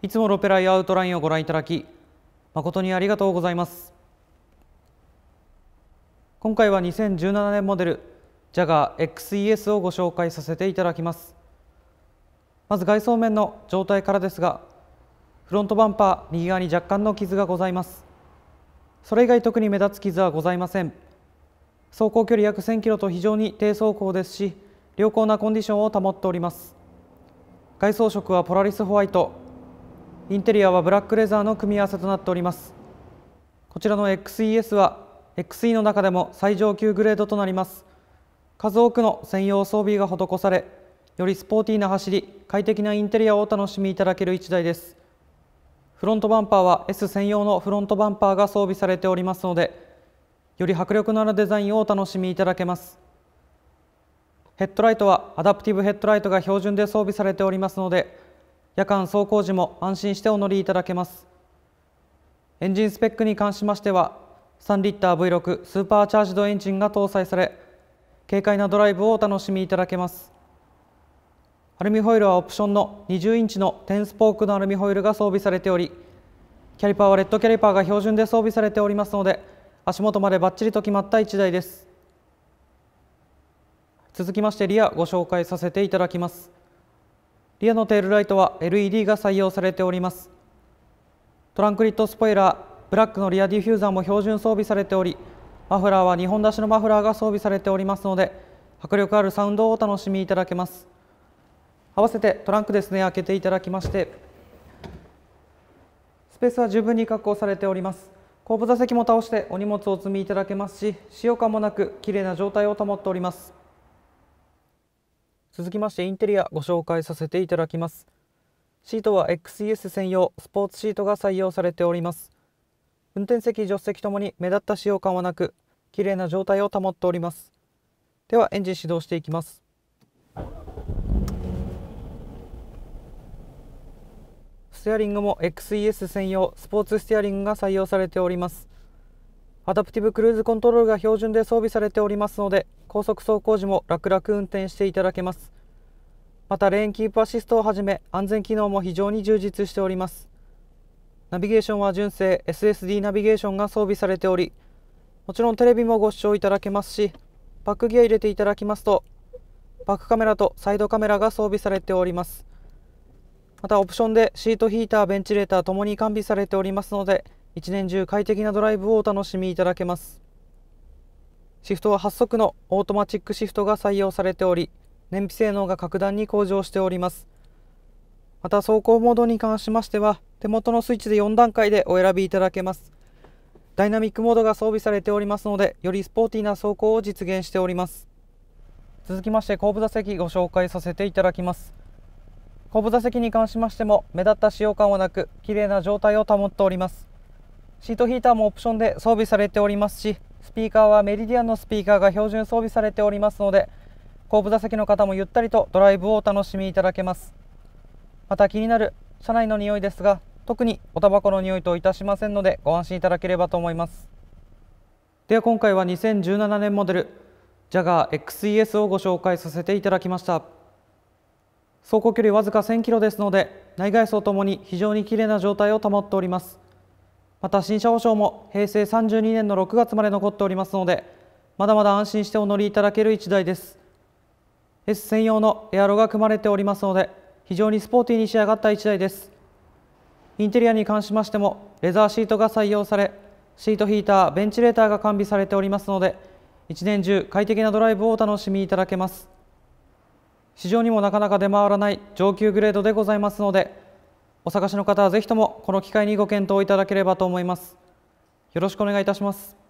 いつもロペライアウトラインをご覧いただき誠にありがとうございます今回は2017年モデル JAGXES をご紹介させていただきますまず外装面の状態からですがフロントバンパー右側に若干の傷がございますそれ以外特に目立つ傷はございません走行距離約1000キロと非常に低走行ですし良好なコンディションを保っております外装色はポラリスホワイトインテリアはブラックレザーの組み合わせとなっておりますこちらの XES は XE の中でも最上級グレードとなります数多くの専用装備が施されよりスポーティーな走り快適なインテリアをお楽しみいただける1台ですフロントバンパーは S 専用のフロントバンパーが装備されておりますのでより迫力のあるデザインをお楽しみいただけますヘッドライトはアダプティブヘッドライトが標準で装備されておりますので夜間走行時も安心してお乗りいただけますエンジンスペックに関しましては3リッター V6 スーパーチャージドエンジンが搭載され軽快なドライブをお楽しみいただけますアルミホイールはオプションの20インチの10スポークのアルミホイールが装備されておりキャリパーはレッドキャリパーが標準で装備されておりますので足元までバッチリと決まった1台です続きましてリアご紹介させていただきますリアのテールライトは LED が採用されておりますトランクリットスポイラーブラックのリアディフューザーも標準装備されておりマフラーは2本出しのマフラーが装備されておりますので迫力あるサウンドをお楽しみいただけます合わせてトランクですね開けていただきましてスペースは十分に確保されております後部座席も倒してお荷物をお積みいただけますし使用感もなく綺麗な状態を保っております続きましてインテリアご紹介させていただきますシートは XES 専用スポーツシートが採用されております運転席助手席ともに目立った使用感はなく綺麗な状態を保っておりますではエンジン始動していきますステアリングも XES 専用スポーツステアリングが採用されておりますアダプティブクルーズコントロールが標準で装備されておりますので高速走行時も楽々運転していただけますまたレーンキープアシストをはじめ安全機能も非常に充実しておりますナビゲーションは純正 SSD ナビゲーションが装備されておりもちろんテレビもご視聴いただけますしバックギア入れていただきますとバックカメラとサイドカメラが装備されておりますまたオプションでシートヒーターベンチレーターともに完備されておりますので一年中快適なドライブをお楽しみいただけますシフトは8速のオートマチックシフトが採用されており燃費性能が格段に向上しておりますまた走行モードに関しましては手元のスイッチで4段階でお選びいただけますダイナミックモードが装備されておりますのでよりスポーティーな走行を実現しております続きまして後部座席ご紹介させていただきます後部座席に関しましても目立った使用感はなく綺麗な状態を保っておりますシートヒーターもオプションで装備されておりますしスピーカーはメリディアンのスピーカーが標準装備されておりますので後部座席の方もゆったりとドライブをお楽しみいただけますまた気になる車内の匂いですが特におタバコの匂いといたしませんのでご安心いただければと思いますでは今回は2017年モデルジャガー XES をご紹介させていただきました走行距離わずか1000キロですので内外装ともに非常に綺麗な状態を保っておりますまた新車保証も平成32年の6月まで残っておりますのでまだまだ安心してお乗りいただける1台です S 専用のエアロが組まれておりますので非常にスポーティーに仕上がった1台ですインテリアに関しましてもレザーシートが採用されシートヒーターベンチレーターが完備されておりますので1年中快適なドライブをお楽しみいただけます市場にもなかなか出回らない上級グレードでございますのでお探しの方はぜひともこの機会にご検討いただければと思いますよろしくお願いいたします